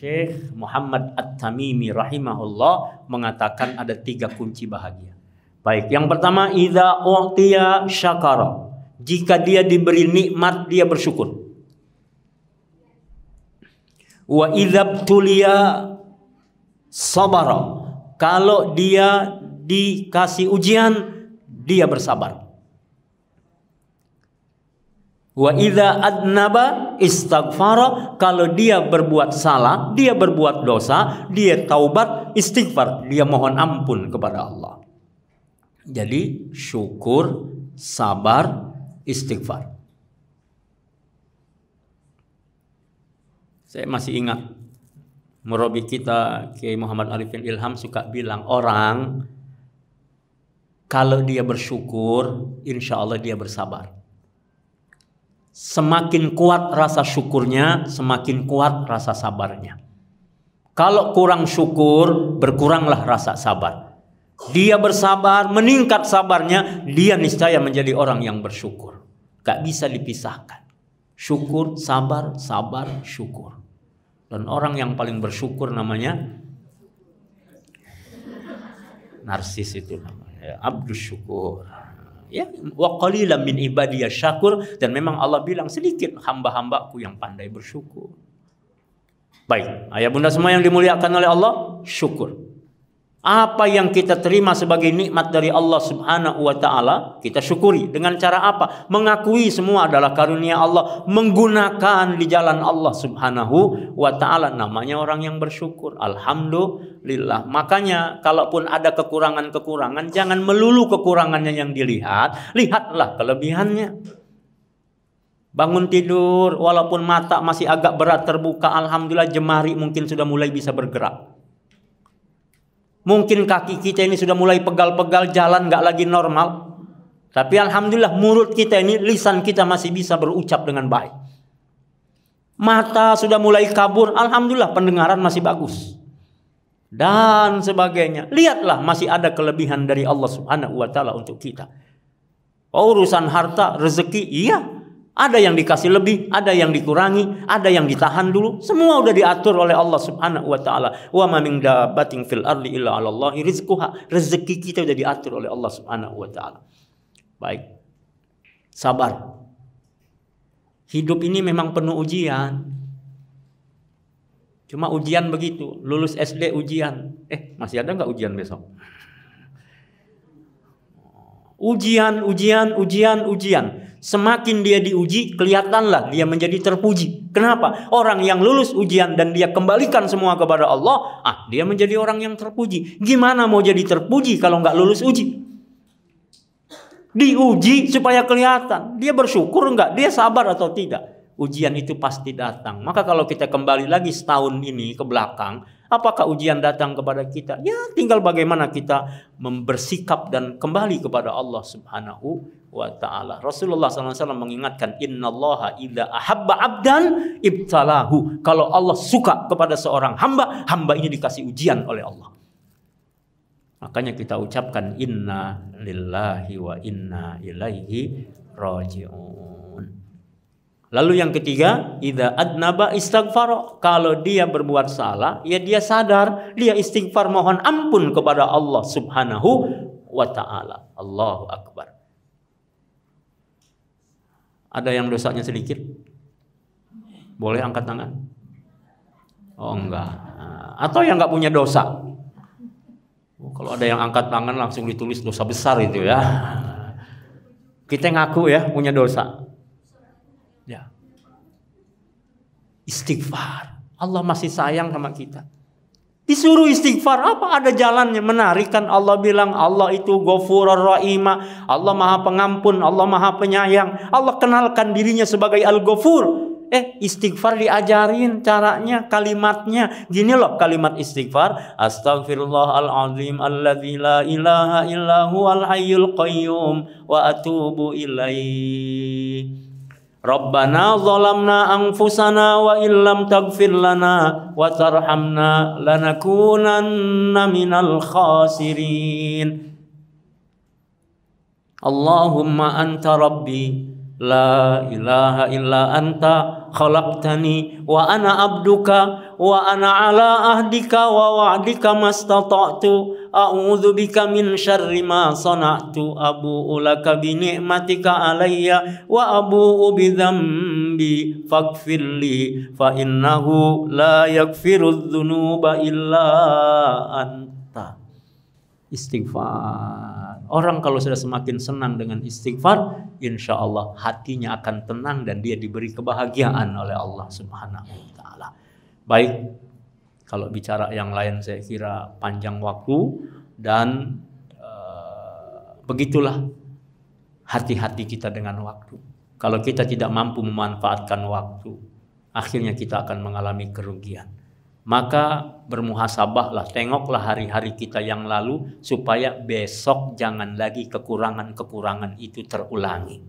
Syekh Muhammad At-Tamimi rahimahullah mengatakan ada tiga kunci bahagia. Baik, yang pertama idza u'tiya syakara. Jika dia diberi nikmat dia bersyukur. Wa idza tulia sabara. Kalau dia dikasih ujian dia bersabar. Wa idza adnaba istaghfara kalau dia berbuat salah, dia berbuat dosa, dia taubat, istighfar, dia mohon ampun kepada Allah. Jadi syukur, sabar, istighfar. Saya masih ingat Murabi kita Kiai Muhammad Arifin Ilham suka bilang orang kalau dia bersyukur, insya Allah dia bersabar semakin kuat rasa syukurnya, semakin kuat rasa sabarnya. Kalau kurang syukur, berkuranglah rasa sabar. Dia bersabar, meningkat sabarnya, dia niscaya menjadi orang yang bersyukur. Gak bisa dipisahkan. Syukur, sabar, sabar, syukur. Dan orang yang paling bersyukur namanya narsis itu namanya. Abdus syukur. ya wa qalilan min ibadiyash syakur dan memang Allah bilang sedikit hamba-hambaku yang pandai bersyukur baik ayah bunda semua yang dimuliakan oleh Allah syukur Apa yang kita terima sebagai nikmat dari Allah Subhanahu wa taala, kita syukuri dengan cara apa? Mengakui semua adalah karunia Allah, menggunakan di jalan Allah Subhanahu wa taala namanya orang yang bersyukur. Alhamdulillah. Makanya kalaupun ada kekurangan-kekurangan, jangan melulu kekurangannya yang dilihat, lihatlah kelebihannya. Bangun tidur, walaupun mata masih agak berat terbuka, alhamdulillah jemari mungkin sudah mulai bisa bergerak. Mungkin kaki kita ini sudah mulai pegal-pegal, jalan nggak lagi normal. Tapi alhamdulillah mulut kita ini, lisan kita masih bisa berucap dengan baik. Mata sudah mulai kabur, alhamdulillah pendengaran masih bagus. Dan sebagainya. Lihatlah masih ada kelebihan dari Allah Subhanahu wa taala untuk kita. Urusan harta, rezeki, iya, ada yang dikasih lebih, ada yang dikurangi, ada yang ditahan dulu. Semua udah diatur oleh Allah Subhanahu wa taala. Wa ma min dabatin fil ardi illa 'ala Allah rizquha. Rezeki kita udah diatur oleh Allah Subhanahu wa taala. Baik. Sabar. Hidup ini memang penuh ujian. Cuma ujian begitu, lulus SD ujian. Eh, masih ada nggak ujian besok? Ujian, ujian, ujian, ujian semakin dia diuji, kelihatanlah dia menjadi terpuji. Kenapa? Orang yang lulus ujian dan dia kembalikan semua kepada Allah, ah dia menjadi orang yang terpuji. Gimana mau jadi terpuji kalau nggak lulus uji? Diuji supaya kelihatan. Dia bersyukur nggak? Dia sabar atau tidak? ujian itu pasti datang. Maka kalau kita kembali lagi setahun ini ke belakang, apakah ujian datang kepada kita? Ya, tinggal bagaimana kita membersikap dan kembali kepada Allah Subhanahu wa taala. Rasulullah SAW mengingatkan innallaha idza ahabba abdan ibtalahu. Kalau Allah suka kepada seorang hamba, hamba ini dikasih ujian oleh Allah. Makanya kita ucapkan inna lillahi wa inna ilaihi raji'un. Lalu yang ketiga, idza adnaba istighfar. Kalau dia berbuat salah, ya dia sadar, dia istighfar mohon ampun kepada Allah Subhanahu wa taala. Allahu akbar. Ada yang dosanya sedikit? Boleh angkat tangan? Oh enggak. Atau yang enggak punya dosa? Oh, kalau ada yang angkat tangan langsung ditulis dosa besar itu ya. Kita ngaku ya punya dosa Ya. Istighfar. Allah masih sayang sama kita. Disuruh istighfar apa ada jalannya menarikan Allah bilang Allah itu gofuror rahimah Allah maha pengampun Allah maha penyayang Allah kenalkan dirinya sebagai al Gofur. eh istighfar diajarin caranya kalimatnya gini loh kalimat istighfar astagfirullahalazim alladzi la ilaha illa huwal hayyul qayyum wa atubu ilaih Rabbana zalamna anfusana wa illam taghfir lana wa tarhamna lanakunanna minal khasirin. Allahumma anta rabbi la ilaha illa anta khalaqtani wa ana abduka wa ana ala ahdika wa wa'dika mastata'tu A'udhu bika min syarri ma sona'tu abu'u laka binikmatika alaiya wa abu'u bi dzambi li fa innahu la yakfiru dhunuba illa anta. Istighfar. Orang kalau sudah semakin senang dengan istighfar, insya Allah hatinya akan tenang dan dia diberi kebahagiaan oleh Allah Subhanahu wa taala. Baik, kalau bicara yang lain saya kira panjang waktu dan uh, begitulah hati-hati kita dengan waktu. Kalau kita tidak mampu memanfaatkan waktu, akhirnya kita akan mengalami kerugian maka bermuhasabahlah, tengoklah hari-hari kita yang lalu supaya besok jangan lagi kekurangan-kekurangan itu terulangi.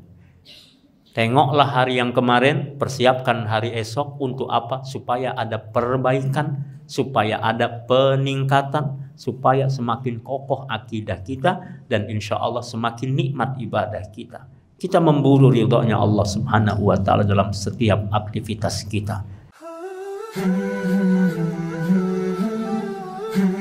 Tengoklah hari yang kemarin, persiapkan hari esok untuk apa? Supaya ada perbaikan, supaya ada peningkatan, supaya semakin kokoh akidah kita dan insya Allah semakin nikmat ibadah kita. Kita memburu ridhonya Allah Subhanahu wa taala dalam setiap aktivitas kita.